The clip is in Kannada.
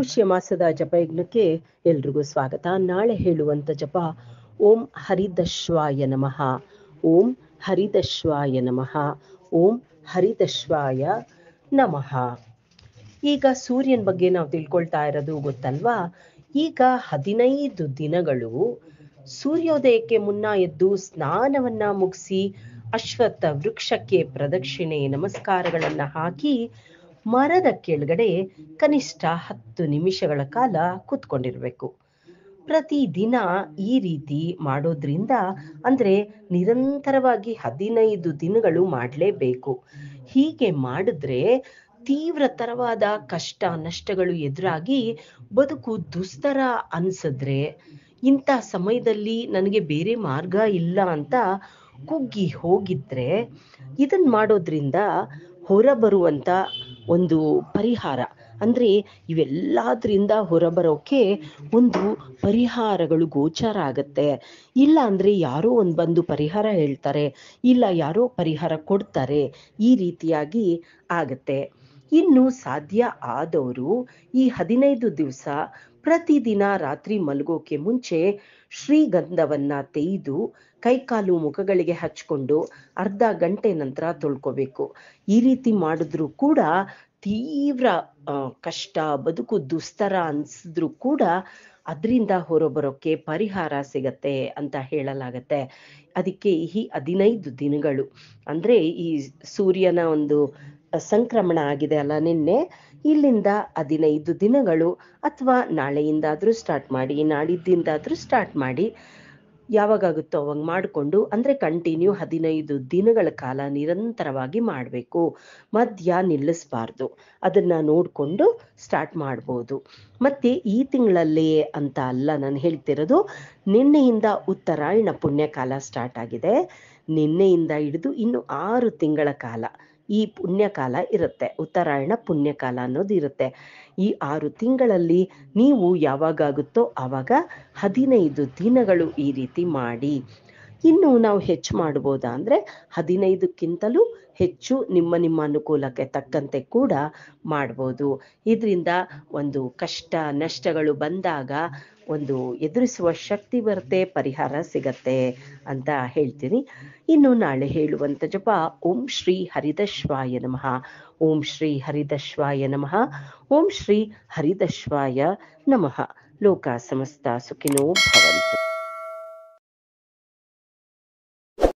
ಪುಷ್ಯ ಮಾಸದ ಜಪ ಎಲ್ರಿಗೂ ಸ್ವಾಗತ ನಾಳೆ ಹೇಳುವಂತ ಜಪ ಓಂ ಹರಿದಶ್ವಾಯ ನಮಃ ಓಂ ಹರಿದಶ್ವಾಯ ನಮಃ ಓಂ ಹರಿದಶ್ವಾಯ ನಮಃ ಈಗ ಸೂರ್ಯನ ಬಗ್ಗೆ ನಾವು ತಿಳ್ಕೊಳ್ತಾ ಇರೋದು ಗೊತ್ತಲ್ವಾ ಈಗ ಹದಿನೈದು ದಿನಗಳು ಸೂರ್ಯೋದಯಕ್ಕೆ ಮುನ್ನ ಎದ್ದು ಸ್ನಾನವನ್ನ ಮುಗಿಸಿ ಅಶ್ವತ್ಥ ವೃಕ್ಷಕ್ಕೆ ಪ್ರದಕ್ಷಿಣೆ ನಮಸ್ಕಾರಗಳನ್ನ ಹಾಕಿ ಮರದ ಕೆಳಗಡೆ ಕನಿಷ್ಠ ಹತ್ತು ನಿಮಿಷಗಳ ಕಾಲ ಪ್ರತಿ ಪ್ರತಿದಿನ ಈ ರೀತಿ ಮಾಡೋದ್ರಿಂದ ಅಂದ್ರೆ ನಿರಂತರವಾಗಿ ಹದಿನೈದು ದಿನಗಳು ಮಾಡಲೇಬೇಕು ಹೀಗೆ ಮಾಡಿದ್ರೆ ತೀವ್ರತರವಾದ ಕಷ್ಟ ನಷ್ಟಗಳು ಎದುರಾಗಿ ಬದುಕು ದುಸ್ತರ ಅನ್ಸಿದ್ರೆ ಇಂಥ ಸಮಯದಲ್ಲಿ ನನಗೆ ಬೇರೆ ಮಾರ್ಗ ಇಲ್ಲ ಅಂತ ಕುಗ್ಗಿ ಹೋಗಿದ್ರೆ ಇದನ್ ಮಾಡೋದ್ರಿಂದ ಹೊರಬರುವಂತ ಒಂದು ಪರಿಹಾರ ಅಂದ್ರೆ ಇವೆಲ್ಲದರಿಂದ ಹೊರಬರೋಕೆ ಒಂದು ಪರಿಹಾರಗಳು ಗೋಚಾರ ಆಗತ್ತೆ ಇಲ್ಲ ಅಂದ್ರೆ ಯಾರೋ ಒಂದು ಬಂದು ಪರಿಹಾರ ಹೇಳ್ತಾರೆ ಇಲ್ಲ ಯಾರೋ ಪರಿಹಾರ ಕೊಡ್ತಾರೆ ಈ ರೀತಿಯಾಗಿ ಆಗತ್ತೆ ಇನ್ನು ಸಾಧ್ಯ ಆದವರು ಈ ಹದಿನೈದು ದಿವಸ ಪ್ರತಿದಿನ ರಾತ್ರಿ ಮಲಗೋಕೆ ಮುಂಚೆ ಶ್ರೀಗಂಧವನ್ನ ತೆಯ್ದು ಕೈಕಾಲು ಮುಖಗಳಿಗೆ ಹಚ್ಕೊಂಡು ಅರ್ಧ ಗಂಟೆ ನಂತರ ತೊಳ್ಕೋಬೇಕು ಈ ರೀತಿ ಮಾಡಿದ್ರು ಕೂಡ ತೀವ್ರ ಕಷ್ಟ ಬದುಕು ದುಸ್ತರ ಅನ್ಸಿದ್ರು ಕೂಡ ಅದರಿಂದ ಹೊರಬರೋಕ್ಕೆ ಪರಿಹಾರ ಸಿಗತ್ತೆ ಅಂತ ಹೇಳಲಾಗತ್ತೆ ಅದಕ್ಕೆ ಈ ಹದಿನೈದು ದಿನಗಳು ಅಂದ್ರೆ ಈ ಸೂರ್ಯನ ಒಂದು ಸಂಕ್ರಮಣ ಆಗಿದೆ ಅಲ್ಲ ನಿನ್ನೆ ಇಲ್ಲಿಂದ ಹದಿನೈದು ದಿನಗಳು ಅಥವಾ ನಾಳೆಯಿಂದಾದ್ರೂ ಸ್ಟಾರ್ಟ್ ಮಾಡಿ ನಾಡಿದ್ದಿಂದಾದ್ರೂ ಸ್ಟಾರ್ಟ್ ಮಾಡಿ ಯಾವಾಗುತ್ತೋ ಅವಾಗ ಮಾಡಿಕೊಂಡು ಅಂದ್ರೆ ಕಂಟಿನ್ಯೂ ಹದಿನೈದು ದಿನಗಳ ಕಾಲ ನಿರಂತರವಾಗಿ ಮಾಡಬೇಕು ಮಧ್ಯ ನಿಲ್ಲಿಸ್ಬಾರ್ದು ಅದನ್ನ ನೋಡ್ಕೊಂಡು ಸ್ಟಾರ್ಟ್ ಮಾಡ್ಬೋದು ಮತ್ತೆ ಈ ತಿಂಗಳಲ್ಲೇ ಅಂತ ಅಲ್ಲ ನಾನು ಹೇಳ್ತಿರೋದು ನಿನ್ನೆಯಿಂದ ಉತ್ತರಾಯಣ ಪುಣ್ಯಕಾಲ ಸ್ಟಾರ್ಟ್ ಆಗಿದೆ ನಿನ್ನೆಯಿಂದ ಹಿಡಿದು ಇನ್ನು ಆರು ತಿಂಗಳ ಕಾಲ ಈ ಪುಣ್ಯಕಾಲ ಇರುತ್ತೆ ಉತ್ತರಾಯಣ ಪುಣ್ಯಕಾಲ ಅನ್ನೋದು ಇರುತ್ತೆ ಈ ಆರು ತಿಂಗಳಲ್ಲಿ ನೀವು ಯಾವಾಗುತ್ತೋ ಆವಾಗ ಹದಿನೈದು ದಿನಗಳು ಈ ರೀತಿ ಮಾಡಿ ಇನ್ನು ನಾವು ಹೆಚ್ಚು ಮಾಡ್ಬೋದಾ ಅಂದರೆ ಹದಿನೈದಕ್ಕಿಂತಲೂ ಹೆಚ್ಚು ನಿಮ್ಮ ನಿಮ್ಮ ಅನುಕೂಲಕ್ಕೆ ತಕ್ಕಂತೆ ಕೂಡ ಮಾಡ್ಬೋದು ಇದರಿಂದ ಒಂದು ಕಷ್ಟ ನಷ್ಟಗಳು ಬಂದಾಗ ಒಂದು ಎದುರಿಸುವ ಶಕ್ತಿ ಬರುತ್ತೆ ಪರಿಹಾರ ಸಿಗತ್ತೆ ಅಂತ ಹೇಳ್ತೀನಿ ಇನ್ನು ನಾಳೆ ಹೇಳುವಂಥ ಜಪ ಓಂ ಶ್ರೀ ಹರಿದಶ್ವಾಯ ನಮಃ ಓಂ ಶ್ರೀ ಹರಿದಶ್ವಾಯ ನಮಃ ಓಂ ಶ್ರೀ ಹರಿದಶ್ವಾಯ ನಮಃ ಲೋಕ ಸಮಸ್ತ ಸುಖಿನೋ ಭವಂತು